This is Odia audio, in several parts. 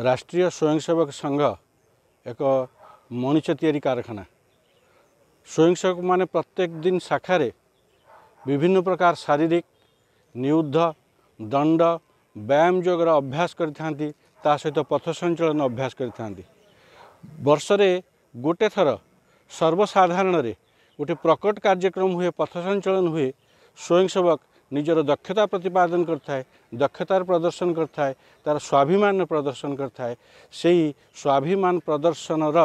ରାଷ୍ଟ୍ରୀୟ ସ୍ୱୟଂସେବକ ସଂଘ ଏକ ମଣିଷ ତିଆରି କାରଖାନା ସ୍ୱୟଂସେବକମାନେ ପ୍ରତ୍ୟେକ ଦିନ ଶାଖାରେ ବିଭିନ୍ନ ପ୍ରକାର ଶାରୀରିକ ନିୁଦ୍ଧ ଦଣ୍ଡ ବ୍ୟାୟାମ ଯୋଗର ଅଭ୍ୟାସ କରିଥାନ୍ତି ତା ସହିତ ପଥ ସଞ୍ଚାଳନ ଅଭ୍ୟାସ କରିଥାନ୍ତି ବର୍ଷରେ ଗୋଟେ ଥର ସର୍ବସାଧାରଣରେ ଗୋଟେ ପ୍ରକଟ କାର୍ଯ୍ୟକ୍ରମ ହୁଏ ପଥ ସଞ୍ଚାଳନ ହୁଏ ସ୍ୱୟଂସେବକ निजर दक्षता प्रतिपादन गरितार प्रदर्शन गरिरह स्वाभिमान प्रदर्शन गरिए सही स्वाभिमान प्रदर्शन र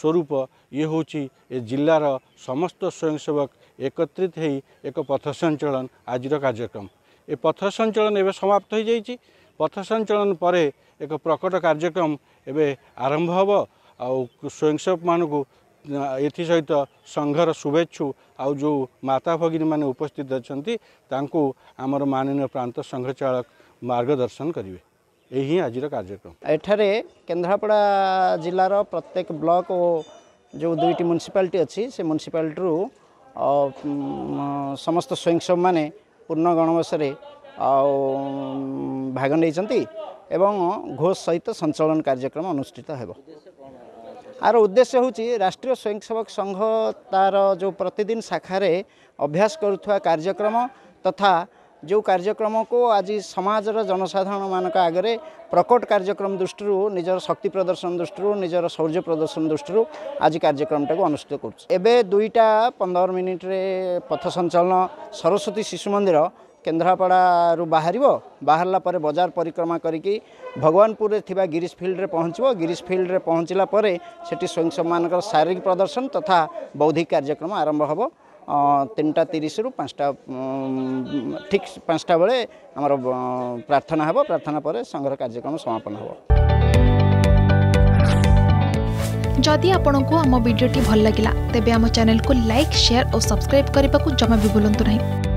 स्वरूप इ हौ चिल्लार समस्त स्वयंसेवक एकत्रित पथ सञ्चन आज कार्यक्रम ए पथ सञ्चन एमाप्त हुन्छ पथ सञ्चन परे एक प्रकट कार्यक्रम एरम्भ हे आउ स्वयंसेवक म सहित सङ्घर आ जो माता भगिनी उपस्थित अहिले तर माननीय प्रान्त सङ्घचालक मार्गदर्शन गरे यही आज कार्यक्रम एठ केन्द्रपडा प्रत्येक ब्लक ओ जो दुईटी म्युनिसिपाटी अस्ति म्युनिसिपाटु समस्त स्वयंसवे पूर्ण गणवश भाग नै ए घोष सहित संचालन कार्यक्रम अनुष्ठित हे ଆର ଉଦ୍ଦେଶ୍ୟ ହେଉଛି ରାଷ୍ଟ୍ରୀୟ ସ୍ୱୟଂସେବକ ସଂଘ ତା'ର ଯେଉଁ ପ୍ରତିଦିନ ଶାଖାରେ ଅଭ୍ୟାସ କରୁଥିବା କାର୍ଯ୍ୟକ୍ରମ ତଥା ଯେଉଁ କାର୍ଯ୍ୟକ୍ରମକୁ ଆଜି ସମାଜର ଜନସାଧାରଣମାନଙ୍କ ଆଗରେ ପ୍ରକଟ କାର୍ଯ୍ୟକ୍ରମ ଦୃଷ୍ଟିରୁ ନିଜର ଶକ୍ତି ପ୍ରଦର୍ଶନ ଦୃଷ୍ଟିରୁ ନିଜର ଶୌର୍ଯ୍ୟ ପ୍ରଦର୍ଶନ ଦୃଷ୍ଟିରୁ ଆଜି କାର୍ଯ୍ୟକ୍ରମଟାକୁ ଅନୁଷ୍ଠିତ କରୁଛି ଏବେ ଦୁଇଟା ପନ୍ଦର ମିନିଟ୍ରେ ପଥ ସଞ୍ଚଳନ ସରସ୍ୱତୀ ଶିଶୁ ମନ୍ଦିର କେନ୍ଦ୍ରାପଡ଼ାରୁ ବାହାରିବ ବାହାରିଲା ପରେ ବଜାର ପରିକ୍ରମା କରିକି ଭଗବାନପୁରରେ ଥିବା ଗିରିଶ ଫିଲ୍ଡରେ ପହଞ୍ଚିବ ଗିରିଶ ଫିଲ୍ଡରେ ପହଞ୍ଚିଲା ପରେ ସେଠି ସ୍ୱୟଂସେବମାନଙ୍କର ଶାରୀରିକ ପ୍ରଦର୍ଶନ ତଥା ବୌଦ୍ଧିକ କାର୍ଯ୍ୟକ୍ରମ ଆରମ୍ଭ ହେବ ତିନିଟା ତିରିଶରୁ ପାଞ୍ଚଟା ଠିକ୍ ପାଞ୍ଚଟା ବେଳେ ଆମର ପ୍ରାର୍ଥନା ହେବ ପ୍ରାର୍ଥନା ପରେ ସଂଘର କାର୍ଯ୍ୟକ୍ରମ ସମାପନ ହେବ ଯଦି ଆପଣଙ୍କୁ ଆମ ଭିଡ଼ିଓଟି ଭଲ ଲାଗିଲା ତେବେ ଆମ ଚ୍ୟାନେଲକୁ ଲାଇକ୍ ସେୟାର ଓ ସବସ୍କ୍ରାଇବ୍ କରିବାକୁ ଜମା ବି ଭୁଲନ୍ତୁ ନାହିଁ